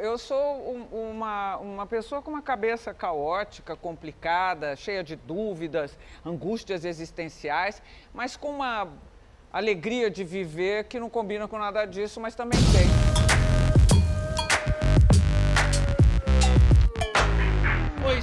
Eu sou um, uma, uma pessoa com uma cabeça caótica, complicada, cheia de dúvidas, angústias existenciais, mas com uma alegria de viver que não combina com nada disso, mas também tem.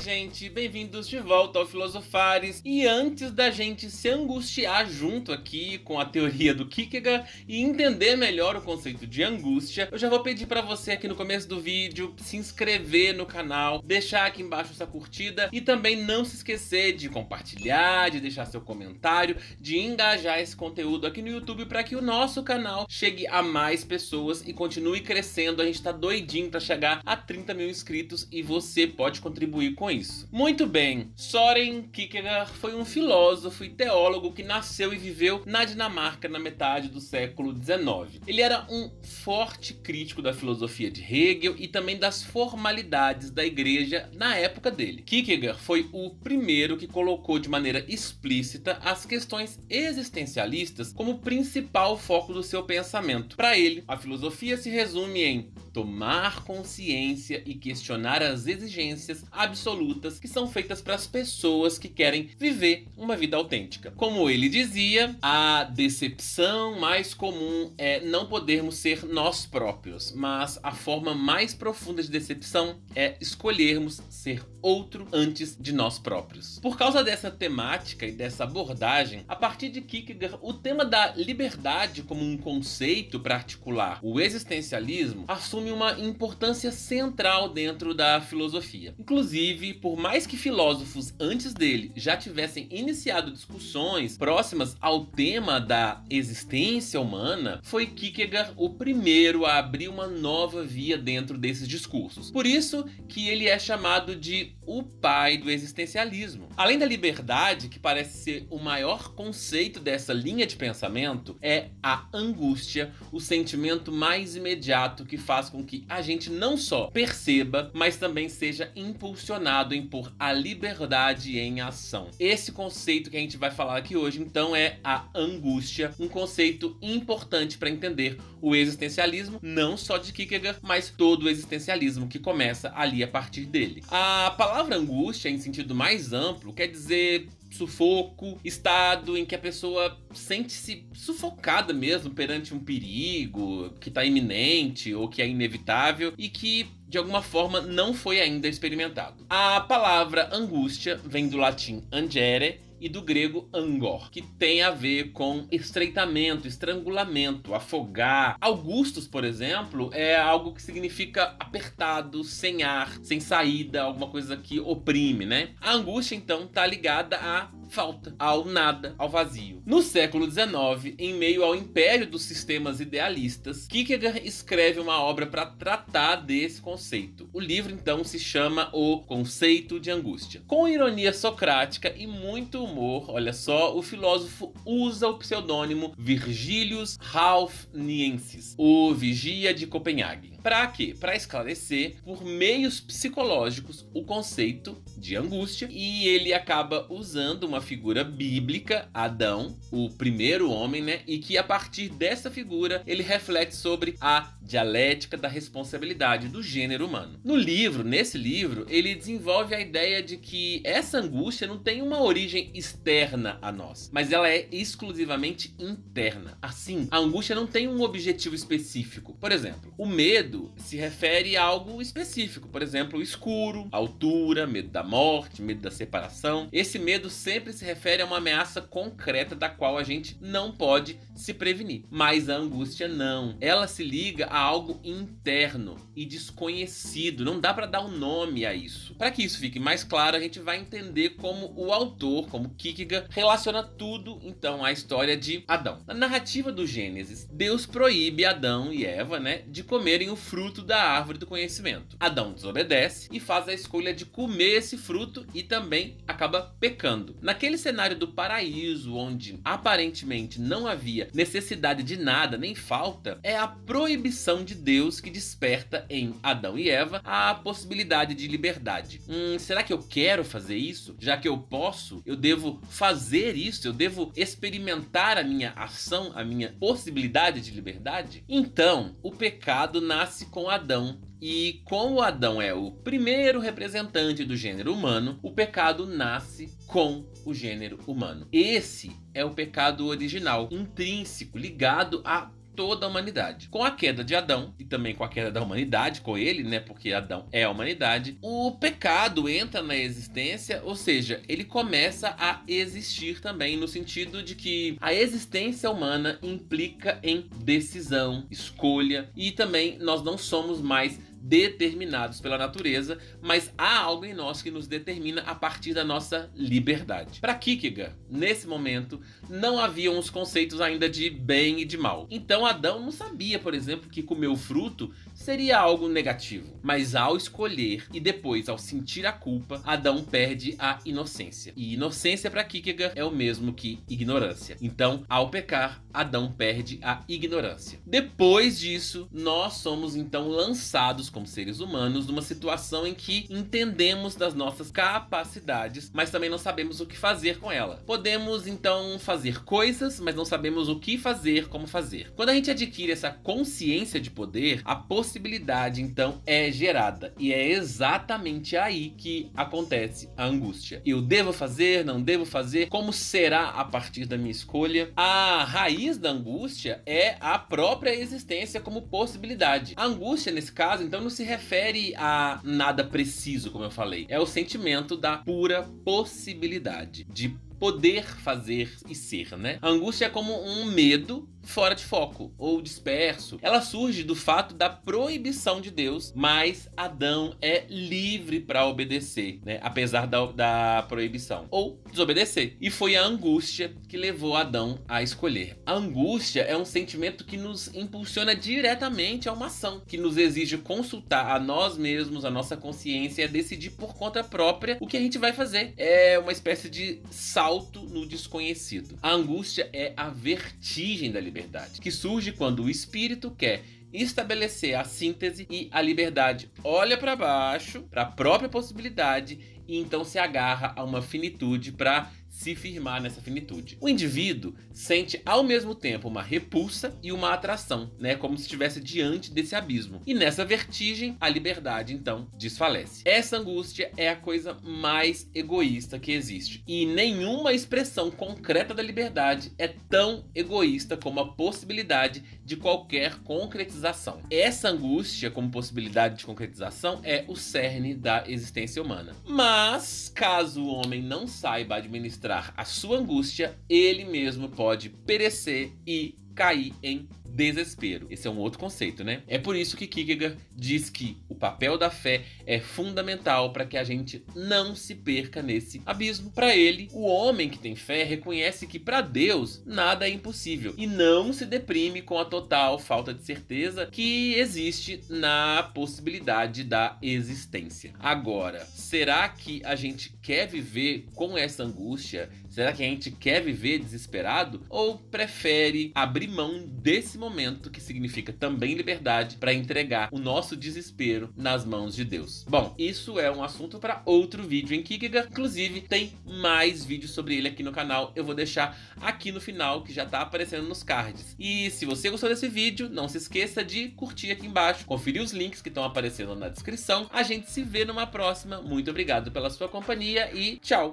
gente! Bem-vindos de volta ao Filosofares. E antes da gente se angustiar junto aqui com a teoria do Kierkegaard e entender melhor o conceito de angústia, eu já vou pedir para você aqui no começo do vídeo se inscrever no canal, deixar aqui embaixo essa curtida e também não se esquecer de compartilhar, de deixar seu comentário, de engajar esse conteúdo aqui no YouTube para que o nosso canal chegue a mais pessoas e continue crescendo. A gente tá doidinho para chegar a 30 mil inscritos e você pode contribuir com isso. Muito bem, Soren Kierkegaard foi um filósofo e teólogo que nasceu e viveu na Dinamarca na metade do século XIX. Ele era um forte crítico da filosofia de Hegel e também das formalidades da igreja na época dele. Kierkegaard foi o primeiro que colocou de maneira explícita as questões existencialistas como principal foco do seu pensamento. Para ele, a filosofia se resume em tomar consciência e questionar as exigências absolutas que são feitas para as pessoas que querem viver uma vida autêntica. Como ele dizia, a decepção mais comum é não podermos ser nós próprios, mas a forma mais profunda de decepção é escolhermos ser outro antes de nós próprios. Por causa dessa temática e dessa abordagem, a partir de Kierkegaard, o tema da liberdade como um conceito para articular o existencialismo assume assume uma importância central dentro da filosofia. Inclusive, por mais que filósofos antes dele já tivessem iniciado discussões próximas ao tema da existência humana, foi Kierkegaard o primeiro a abrir uma nova via dentro desses discursos. Por isso que ele é chamado de o pai do existencialismo. Além da liberdade, que parece ser o maior conceito dessa linha de pensamento, é a angústia, o sentimento mais imediato que faz com que a gente não só perceba, mas também seja impulsionado em pôr a liberdade em ação. Esse conceito que a gente vai falar aqui hoje, então, é a angústia, um conceito importante para entender o existencialismo, não só de Kierkegaard, mas todo o existencialismo que começa ali a partir dele. A palavra angústia, em sentido mais amplo, quer dizer sufoco, estado em que a pessoa sente-se sufocada mesmo perante um perigo que está iminente ou que é inevitável e que de alguma forma não foi ainda experimentado. A palavra angústia vem do latim angere e do grego angor, que tem a ver com estreitamento, estrangulamento, afogar. Augustus, por exemplo, é algo que significa apertado, sem ar, sem saída, alguma coisa que oprime, né? A angústia então está ligada a falta, ao nada, ao vazio. No século XIX, em meio ao império dos sistemas idealistas, Kierkegaard escreve uma obra para tratar desse conceito. O livro então se chama O Conceito de Angústia. Com ironia socrática e muito humor, olha só, o filósofo usa o pseudônimo Virgilius Ralph Niensis, o vigia de Copenhague. Para quê? Para esclarecer por meios psicológicos o conceito de angústia e ele acaba usando uma uma figura bíblica, Adão, o primeiro homem, né? E que a partir dessa figura ele reflete sobre a dialética da responsabilidade do gênero humano. No livro, nesse livro, ele desenvolve a ideia de que essa angústia não tem uma origem externa a nós, mas ela é exclusivamente interna. Assim, a angústia não tem um objetivo específico. Por exemplo, o medo se refere a algo específico, por exemplo, o escuro, altura, medo da morte, medo da separação. Esse medo sempre sempre se refere a uma ameaça concreta da qual a gente não pode se prevenir. Mas a angústia não. Ela se liga a algo interno e desconhecido. Não dá para dar um nome a isso. Para que isso fique mais claro, a gente vai entender como o autor, como Kierkegaard, relaciona tudo então à história de Adão. Na narrativa do Gênesis, Deus proíbe Adão e Eva, né, de comerem o fruto da árvore do conhecimento. Adão desobedece e faz a escolha de comer esse fruto e também acaba pecando. Na Aquele cenário do paraíso, onde aparentemente não havia necessidade de nada nem falta, é a proibição de Deus que desperta em Adão e Eva a possibilidade de liberdade. Hum, será que eu quero fazer isso? Já que eu posso, eu devo fazer isso, eu devo experimentar a minha ação, a minha possibilidade de liberdade? Então, o pecado nasce com Adão e como Adão é o primeiro representante do gênero humano, o pecado nasce com o gênero humano. Esse é o pecado original, intrínseco, ligado a toda a humanidade. Com a queda de Adão e também com a queda da humanidade com ele, né, porque Adão é a humanidade, o pecado entra na existência, ou seja, ele começa a existir também no sentido de que a existência humana implica em decisão, escolha e também nós não somos mais determinados pela natureza, mas há algo em nós que nos determina a partir da nossa liberdade. Para Kierkegaard, nesse momento, não haviam os conceitos ainda de bem e de mal. Então Adão não sabia, por exemplo, que comer o fruto seria algo negativo. Mas ao escolher e depois ao sentir a culpa, Adão perde a inocência. E inocência para Kierkegaard é o mesmo que ignorância. Então, ao pecar, Adão perde a ignorância. Depois disso, nós somos então lançados como seres humanos numa situação em que entendemos das nossas capacidades, mas também não sabemos o que fazer com ela. Podemos então fazer coisas, mas não sabemos o que fazer, como fazer. Quando a gente adquire essa consciência de poder, a possibilidade então é gerada e é exatamente aí que acontece a angústia. Eu devo fazer, não devo fazer, como será a partir da minha escolha? A raiz da angústia é a própria existência como possibilidade. A angústia nesse caso então não se refere a nada preciso, como eu falei. É o sentimento da pura possibilidade, de poder fazer e ser, né? A angústia é como um medo fora de foco ou disperso. Ela surge do fato da proibição de Deus, mas Adão é livre para obedecer, né? Apesar da, da proibição ou desobedecer. E foi a angústia que levou Adão a escolher. A angústia é um sentimento que nos impulsiona diretamente a uma ação, que nos exige consultar a nós mesmos, a nossa consciência, e a decidir por conta própria o que a gente vai fazer. É uma espécie de sal salto no desconhecido. A angústia é a vertigem da liberdade, que surge quando o espírito quer estabelecer a síntese e a liberdade. Olha para baixo, para a própria possibilidade e então se agarra a uma finitude para se firmar nessa finitude. O indivíduo sente ao mesmo tempo uma repulsa e uma atração, né, como se estivesse diante desse abismo. E nessa vertigem, a liberdade então desfalece. Essa angústia é a coisa mais egoísta que existe. E nenhuma expressão concreta da liberdade é tão egoísta como a possibilidade de qualquer concretização. Essa angústia como possibilidade de concretização é o cerne da existência humana. Mas caso o homem não saiba administrar a sua angústia, ele mesmo pode perecer e cair em desespero. Esse é um outro conceito, né? É por isso que Kierkegaard diz que o papel da fé é fundamental para que a gente não se perca nesse abismo. Para ele, o homem que tem fé reconhece que para Deus nada é impossível e não se deprime com a total falta de certeza que existe na possibilidade da existência. Agora, será que a gente quer viver com essa angústia? Será que a gente quer viver desesperado ou prefere abrir mão desse momento momento que significa também liberdade para entregar o nosso desespero nas mãos de Deus. Bom, isso é um assunto para outro vídeo em Kierkegaard, inclusive tem mais vídeos sobre ele aqui no canal, eu vou deixar aqui no final que já está aparecendo nos cards. E se você gostou desse vídeo, não se esqueça de curtir aqui embaixo, conferir os links que estão aparecendo na descrição. A gente se vê numa próxima. Muito obrigado pela sua companhia e tchau.